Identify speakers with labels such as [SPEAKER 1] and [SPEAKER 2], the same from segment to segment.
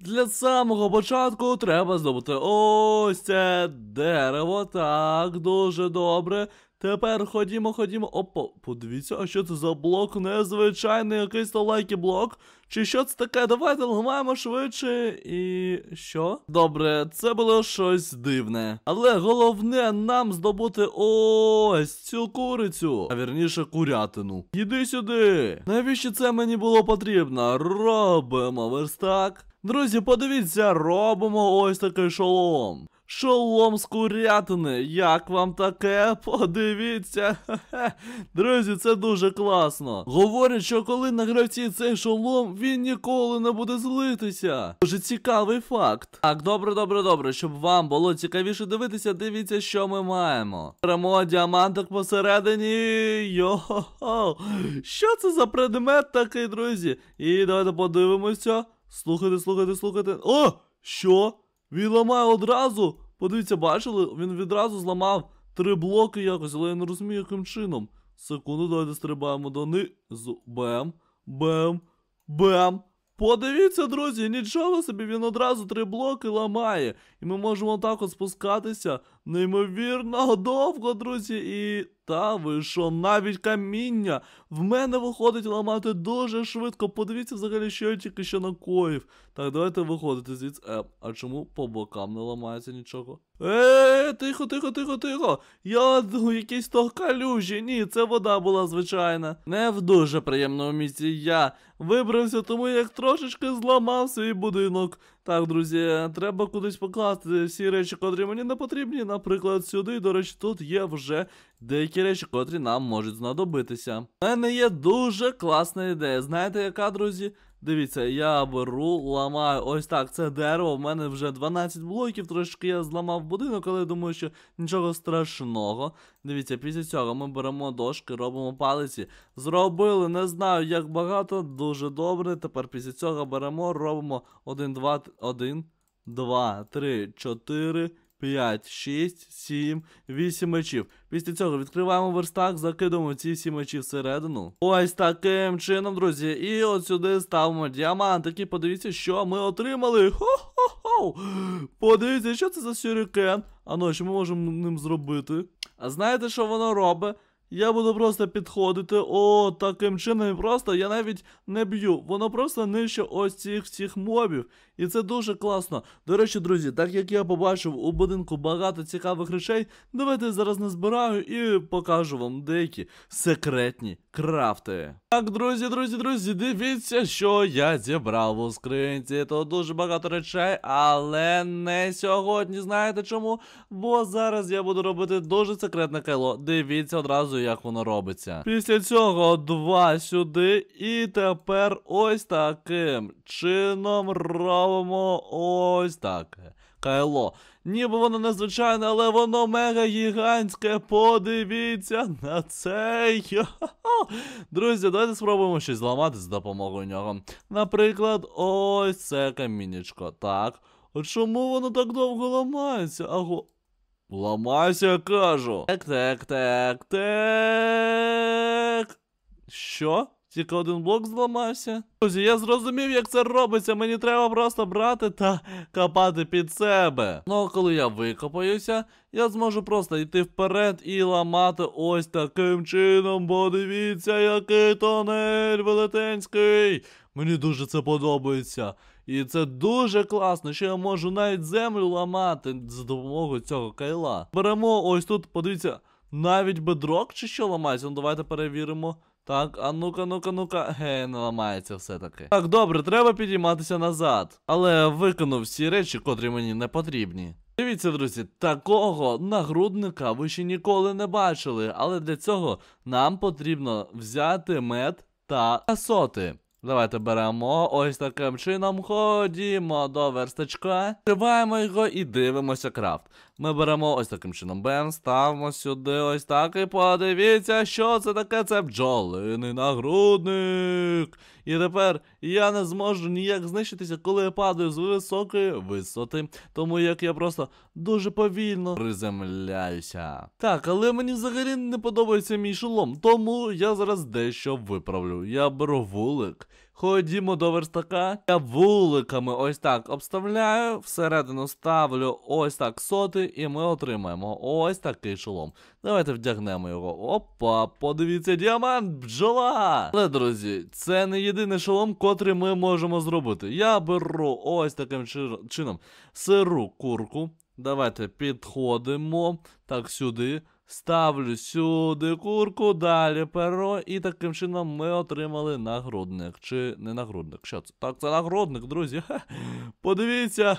[SPEAKER 1] Для самого початку треба здобути ось це дерево. Так, дуже добре. Тепер ходімо, ходімо. Опа, подивіться, а що це за блок? Незвичайний якийсь то лайки блок. Чи що це таке? Давайте ламаємо швидше і що? Добре, це було щось дивне. Але головне нам здобути ось цю курицю, а вірніше курятину. Іди сюди. Навіщо це мені було потрібно? Робимо верстак. Друзі, подивіться, робимо ось такий шолом. Шолом з курятини. Як вам таке? Подивіться. Друзі, це дуже класно. Говорять, що коли на гравці цей шолом, він ніколи не буде злитися. Дуже цікавий факт. Так, добре, добре, добре. Щоб вам було цікавіше дивитися, дивіться, що ми маємо. Беремо діамантик посередині. Йо-хо-хо. Що це за предмет такий, друзі? І давайте подивимося. Слухайте, слухайте, слухайте. О! Що? Він ламає одразу. Подивіться, бачили? Він відразу зламав три блоки якось, але я не розумію, яким чином. Секунду, давайте стрибаємо до З. Бем, бем, бем. Подивіться, друзі, нічого собі, він одразу три блоки ламає. І ми можемо отак от спускатися. Неймовірно довго, друзі, і та ви що, навіть каміння в мене виходить ламати дуже швидко. Подивіться взагалі, що я тільки ще накоїв. Так, давайте виходити звідси. Е, а чому по бокам не ламається нічого? Е, тихо, тихо, тихо, тихо. Я у ну, якійсь то калюжі. Ні, це вода була звичайна. Не в дуже приємному місці я вибрався, тому як трошечки зламав свій будинок. Так, друзі, треба кудись покласти всі речі, котрі мені не потрібні. Наприклад, сюди, до речі, тут є вже деякі речі, котрі нам можуть знадобитися. У мене є дуже класна ідея. Знаєте, яка, друзі? Дивіться, я беру, ламаю ось так це дерево. в мене вже 12 блоків, трошки я зламав будинок, але думаю, що нічого страшного. Дивіться, після цього ми беремо дошки, робимо палиці. Зробили, не знаю, як багато, дуже добре. Тепер після цього беремо, робимо 1, 2, 1, 2, 3, 4. 5, 6, 7, 8 мечів. Після цього відкриваємо верстак, закидуємо ці всі мечі всередину. Ось таким чином, друзі. І от сюди ставимо діамантики. Подивіться, що ми отримали. Хо-хо-хо! Подивіться, що це за сюрікен. А ну, що ми можемо ним зробити? А знаєте, що воно робить? Я буду просто підходити. О, таким чином, і просто я навіть не б'ю. Воно просто нижче ось цих всіх мобів. І це дуже класно. До речі, друзі, так як я побачив у будинку багато цікавих речей, давайте я зараз назбираю і покажу вам деякі секретні крафти. Так, друзі, друзі, друзі, дивіться, що я зібрав у скринці. Тут дуже багато речей, але не сьогодні. Знаєте чому? Бо зараз я буду робити дуже секретне кайло. Дивіться одразу, як воно робиться. Після цього два сюди. І тепер ось таким чином робимо ось таке. ХЛО. Ніби воно незвичайне, але воно мега гігантське. Подивіться на цей. Друзі, давайте спробуємо щось зламати з допомогою нього. Наприклад, ось це камінечко. Так. А чому воно так довго ламається? Аго. Ламайся, кажу. Так, так, так, так. Що? Тільки один блок зламався. Друзі, я зрозумів, як це робиться. Мені треба просто брати та копати під себе. Ну коли я викопаюся, я зможу просто йти вперед і ламати ось таким чином. Бо дивіться, який тонель велетенський. Мені дуже це подобається. І це дуже класно, що я можу навіть землю ламати за допомогою цього кайла. Беремо ось тут, подивіться, навіть бедрок чи що ламається. Ну давайте перевіримо. Так, а ну-ка, ну-ка, ну-ка. Гей, не ламається все-таки. Так, добре, треба підійматися назад. Але виконув всі речі, котрі мені не потрібні. Дивіться, друзі, такого нагрудника ви ще ніколи не бачили. Але для цього нам потрібно взяти мед та касоти. Давайте беремо. Ось таким чином ходімо до верстачка. Триваємо його і дивимося крафт. Ми беремо ось таким чином бен, ставимо сюди ось так. І подивіться, що це таке. Це бджолиний нагрудник. І тепер я не зможу ніяк знищитися, коли я падаю з високої висоти. Тому як я просто дуже повільно приземляюся. Так, але мені взагалі не подобається мій шолом, тому я зараз дещо виправлю. Я беру вулик. Ходімо до верстака. Я вуликами ось так обставляю. Всередину ставлю ось так соти, і ми отримаємо ось такий шолом. Давайте вдягнемо його. Опа, подивіться, діамант бджола! Але, друзі, це не єдиний шолом, котрий ми можемо зробити. Я беру ось таким чином сиру курку. Давайте підходимо так сюди. Ставлю сюди курку, далі перо. І таким чином ми отримали нагрудник. Чи не нагрудник? Що це? Так, це нагрудник, друзі. Ха. Подивіться,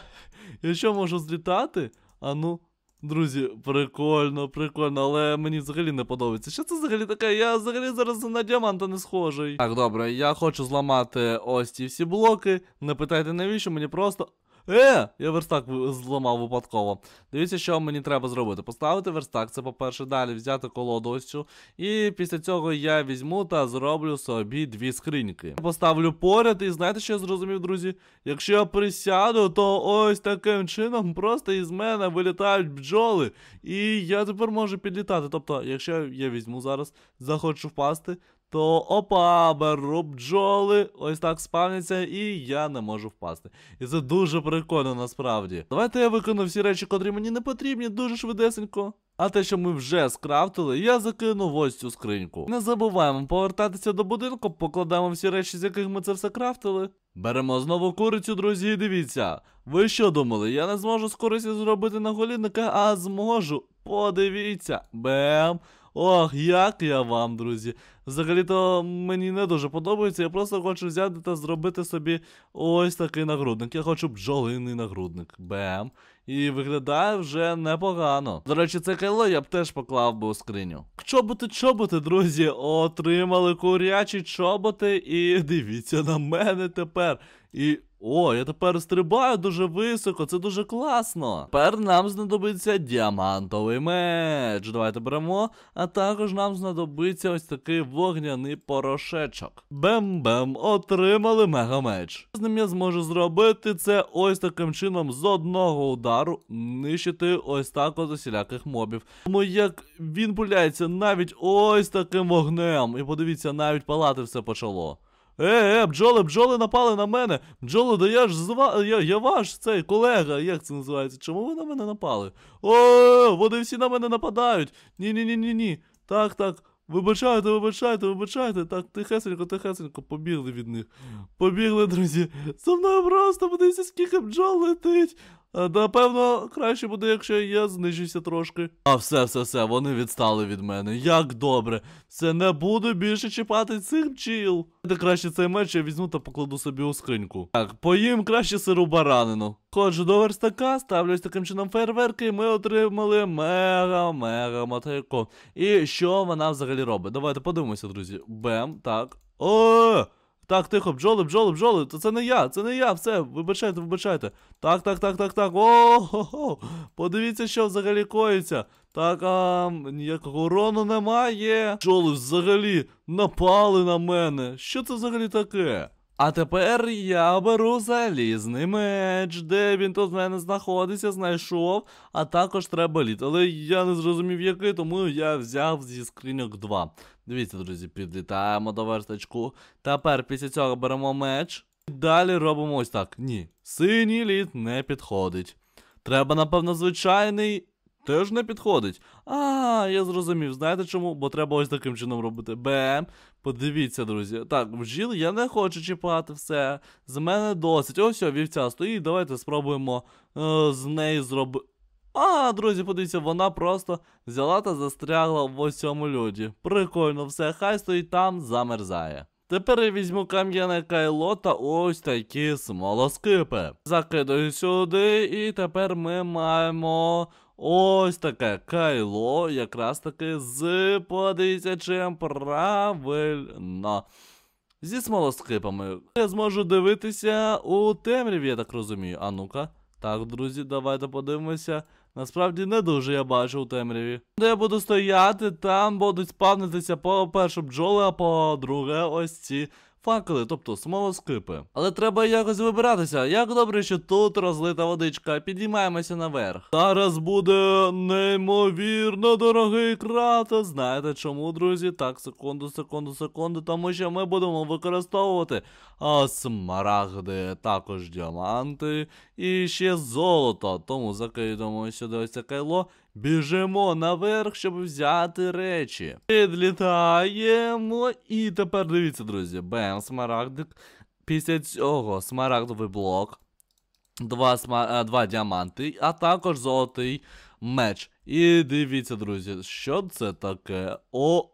[SPEAKER 1] я що можу злітати? А ну, друзі, прикольно, прикольно, але мені взагалі не подобається. Що це взагалі таке? Я взагалі зараз на діаманта не схожий. Так, добре, я хочу зламати ось ці всі блоки. Не питайте, навіщо мені просто. Е, я верстак зламав випадково. Дивіться, що мені треба зробити. Поставити верстак, це по-перше, далі взяти колоду ось цю. І після цього я візьму та зроблю собі дві скриньки. поставлю поряд, і знаєте, що я зрозумів, друзі? Якщо я присяду, то ось таким чином просто із мене вилітають бджоли. І я тепер можу підлітати. Тобто, якщо я візьму зараз, захочу впасти то опа, беру бджоли. Ось так спавняться, і я не можу впасти. І це дуже прикольно насправді. Давайте я виконую всі речі, котрі мені не потрібні, дуже швидесенько. А те, що ми вже скрафтили, я закину в ось цю скриньку. Не забуваємо повертатися до будинку, покладемо всі речі, з яких ми це все крафтили. Беремо знову курицю, друзі, і дивіться. Ви що думали? Я не зможу з користю зробити наголідника, а зможу. Подивіться. Бем. Ох, як я вам, друзі. Взагалі-то мені не дуже подобається. Я просто хочу взяти та зробити собі ось такий нагрудник. Я хочу бджолиний нагрудник. Бем. І виглядає вже непогано. До речі, це кайло я б теж поклав би у скриню. Чоботи, чоботи, друзі, отримали курячі чоботи. І дивіться на мене тепер. І о, я тепер стрибаю дуже високо, це дуже класно. Тепер нам знадобиться діамантовий меч. Давайте беремо. А також нам знадобиться ось такий вогняний порошечок. Бем-бем, отримали мегамеч. З ним я зможу зробити це ось таким чином з одного удару, нищити ось так от усіляких мобів. Тому як він пуляється навіть ось таким вогнем. І подивіться, навіть палати все почало. Е, е, бджоли, бджоли напали на мене. Бджоли, да я ж зва... я, я ваш цей колега, як це називається? Чому ви на мене напали? О, е, вони всі на мене нападають. Ні-ні-ні-ні. ні Так, так. Вибачайте, вибачайте, вибачайте. Так, тихесенько, тихесенько, побігли від них. Побігли, друзі. За мною просто подивіться, скільки бджол летить. Е, напевно, краще буде, якщо я знижуся трошки. А все, все, все, вони відстали від мене. Як добре. Все, не буду більше чіпати цих пчіл. Де краще цей меч я візьму та покладу собі у скриньку. Так, поїм краще сиру баранину. Ходжу до верстака, ставлюсь таким чином фейерверки, і ми отримали мега-мега мотайку І що вона взагалі робить? Давайте подивимося, друзі. Бем, так. О! Так, тихо, бджоли, бджоли, бджоли. То це не я, це не я, все, вибачайте, вибачайте. Так, так, так, так, так. О, хо хо Подивіться, що взагалі коїться. Так, а ніякого урону немає. Бджоли взагалі напали на мене. Що це взагалі таке? А тепер я беру залізний меч. Де він тут в мене знаходиться, знайшов. А також треба літ. Але я не зрозумів який, тому я взяв зі скриньок 2. Дивіться, друзі, підлітаємо до верстачку. Тепер після цього беремо меч. Далі робимо ось так. Ні. Синій лід не підходить. Треба, напевно, звичайний Теж не підходить. А, я зрозумів. Знаєте чому? Бо треба ось таким чином робити. Бем. Подивіться, друзі. Так, бджіл я не хочу чіпати все. З мене досить. Ось о, вівця стоїть. Давайте спробуємо е, з неї зробити. А, друзі, подивіться, вона просто взяла та застрягла в осьому цьому люді. Прикольно, все, хай стоїть там, замерзає. Тепер я візьму кам'яне кайло та ось такі смолоскипи. Закидаю сюди, і тепер ми маємо Ось таке кайло, якраз таки з подисячем правильно. Зі смолоскипами. Я зможу дивитися у темряві, я так розумію. А ну-ка. Так, друзі, давайте подивимося. Насправді не дуже я бачу у темряві. Де я буду стояти, там будуть спавнитися, по-перше, бджоли, а по-друге, ось ці факели, тобто смолоскипи. Але треба якось вибиратися. Як добре, що тут розлита водичка. Підіймаємося наверх. Зараз буде неймовірно дорогий кратер. Знаєте чому, друзі? Так, секунду, секунду, секунду. Тому що ми будемо використовувати а, смарагди, також діаманти і ще золото. Тому закидемо сюди ось це кайло. Біжимо наверх, щоб взяти речі. Підлітаємо. І тепер дивіться, друзі. Бем, смарагдик. Після цього смарагдовий блок. Два сма... Е, два діаманти, а також золотий меч. І дивіться, друзі, що це таке? О,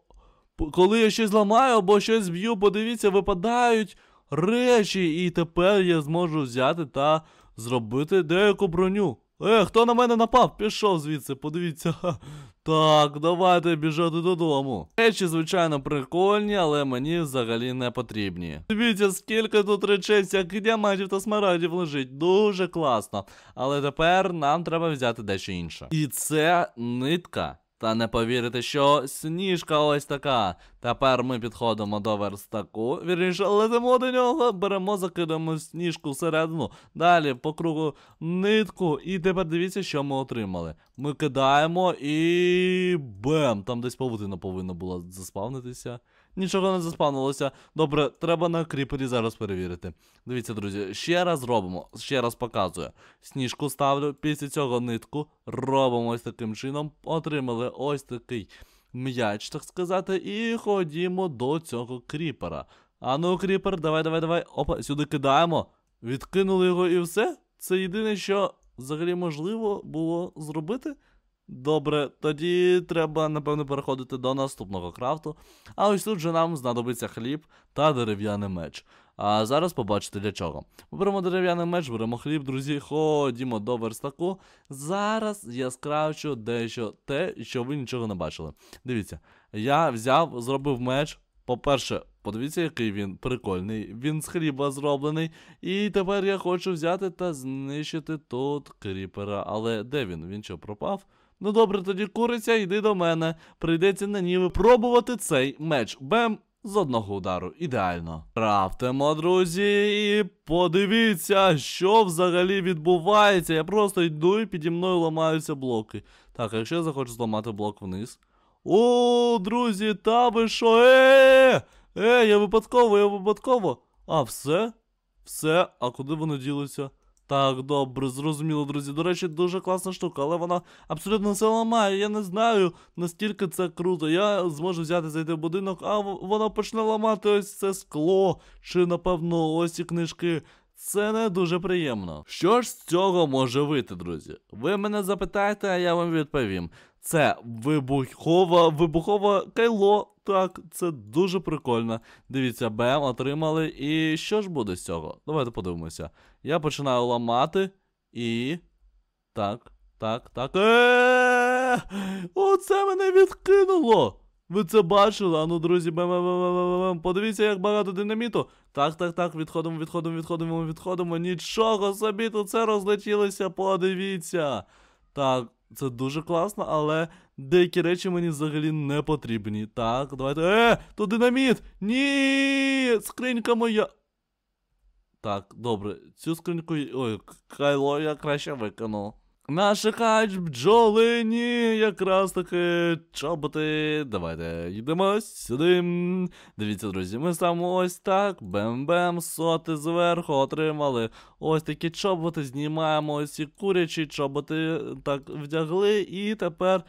[SPEAKER 1] коли я щось зламаю або щось б'ю, подивіться, випадають речі. І тепер я зможу взяти та зробити деяку броню. Е, хто на мене напав? Пішов звідси, подивіться. Так, давайте біжати додому. Речі, звичайно, прикольні, але мені взагалі не потрібні. Дивіться, скільки тут речей, як діамантів та смарагдів лежить. Дуже класно. Але тепер нам треба взяти дещо інше. І це нитка. Та не повірите, що сніжка ось така. Тепер ми підходимо до верстаку. Вірніше, летимо до нього, беремо, закидаємо сніжку всередину. Далі по кругу нитку. І тепер дивіться, що ми отримали. Ми кидаємо і бем! Там десь павутина повинна була заспавнитися. Нічого не заспавнилося. Добре, треба на кріпері зараз перевірити. Дивіться, друзі, ще раз робимо, ще раз показую. Сніжку ставлю, після цього нитку робимо ось таким чином. Отримали ось такий м'яч, так сказати, і ходімо до цього кріпера. А ну, кріпер, давай, давай, давай. Опа, сюди кидаємо. Відкинули його і все. Це єдине, що взагалі можливо було зробити. Добре, тоді треба, напевно, переходити до наступного крафту. А ось тут же нам знадобиться хліб та дерев'яний меч. А зараз побачите для чого. Беремо дерев'яний меч, беремо хліб, друзі, ходімо до верстаку. Зараз я скравчу дещо те, що ви нічого не бачили. Дивіться, я взяв, зробив меч. По-перше, подивіться, який він прикольний. Він з хліба зроблений. І тепер я хочу взяти та знищити тут кріпера. Але де він? Він що пропав? Ну добре, тоді куриця, йди до мене. Прийдеться на ній випробувати цей меч. Бем! З одного удару, ідеально. Крафтимо, друзі, і подивіться, що взагалі відбувається. Я просто йду і піді мною ламаються блоки. Так, а якщо я захочу зламати блок вниз. О, друзі, та ви що? Е, е, е я випадково, я випадково. А все? Все, а куди воно ділося? Так, добре, зрозуміло, друзі. До речі, дуже класна штука, але вона абсолютно все ламає. Я не знаю, настільки це круто. Я зможу взяти зайти в будинок, а вона почне ламати ось це скло. Чи, напевно, ось і книжки. Це не дуже приємно. Що ж з цього може вийти, друзі? Ви мене запитаєте, а я вам відповім. Це вибухова, вибухова кайло так, це дуже прикольно. Дивіться, БМ отримали. І що ж буде з цього? Давайте подивимося. Я починаю ламати і. Так, так, так. Е! Оце мене відкинуло! Ви це бачили? Ану, друзі, бем бем бем бем Подивіться, як багато динаміту. Так, так, так, відходимо, відходимо, відходимо, відходимо. Нічого собі, тут це розлетілося, подивіться. Так, це дуже класно, але Деякі речі мені взагалі не потрібні. Так, давайте. Е, то динаміт! Ні! Скринька моя. Так, добре, цю скриньку. Ой, кайло я краще викину. Наші хач бджоли, ні, якраз таки чоботи. Давайте йдемо сюди. Дивіться, друзі, ми саме ось так. Бем-бем, соти зверху отримали. Ось такі чоботи, знімаємо ось і курячі чоботи так вдягли, і тепер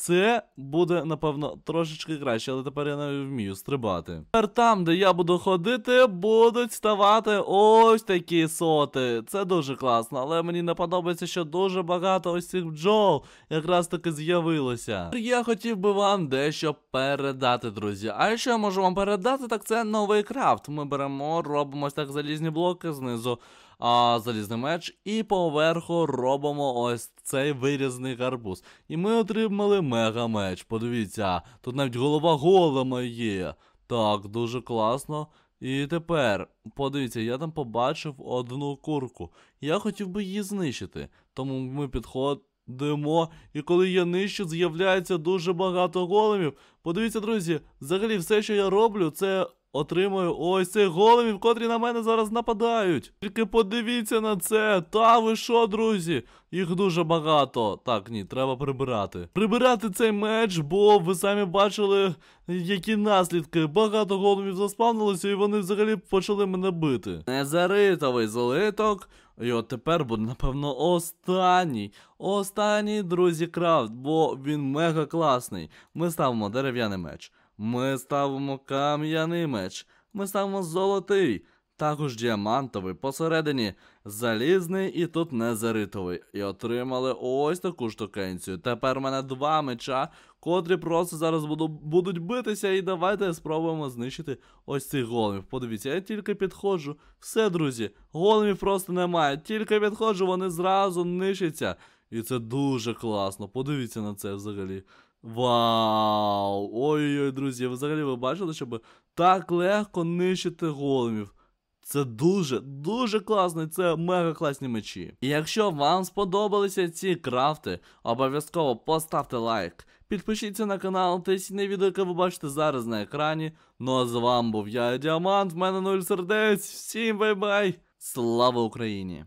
[SPEAKER 1] це буде, напевно, трошечки краще, але тепер я не вмію стрибати. Тепер там, де я буду ходити, будуть ставати ось такі соти. Це дуже класно, але мені не подобається, що дуже багато ось цих бджол якраз таки з'явилося. Я хотів би вам дещо передати, друзі. А що я можу вам передати, так це новий крафт. Ми беремо, робимо ось так залізні блоки знизу а, залізний меч, і поверху робимо ось цей вирізний гарбуз. І ми отримали мега меч. Подивіться, тут навіть голова голема є. Так, дуже класно. І тепер, подивіться, я там побачив одну курку. Я хотів би її знищити. Тому ми підходимо. І коли я нищу, з'являється дуже багато големів. Подивіться, друзі, взагалі все, що я роблю, це Отримую ось цих големів, котрі на мене зараз нападають. Тільки подивіться на це. Та ви що, друзі? Їх дуже багато. Так, ні, треба прибирати. Прибирати цей меч, бо ви самі бачили, які наслідки. Багато големів заспавнилося, і вони взагалі почали мене бити. Незаритовий злиток. І от тепер буде, напевно, останній. Останній, друзі, крафт, бо він мега класний. Ми ставимо дерев'яний меч. Ми ставимо кам'яний меч, ми ставимо золотий, також діамантовий посередині, залізний і тут незаритовий. І отримали ось таку штукенцію. Тепер у мене два меча, котрі просто зараз буду, будуть битися. І давайте спробуємо знищити ось цих големів. Подивіться, я тільки підходжу. Все, друзі, големів просто немає. Тільки підходжу, вони зразу нищаться. І це дуже класно. Подивіться на це взагалі. Вау! Ой-ой, друзі, взагалі ви бачили, щоб так легко нищити голомів. Це дуже, дуже класно, і це мега класні мечі. І якщо вам сподобалися ці крафти, обов'язково поставте лайк, підпишіться на канал, тисніть на відео, яке ви бачите зараз на екрані. Ну а з вами був я, Діамант, в мене нуль сердець. Всім бай-бай! Слава Україні!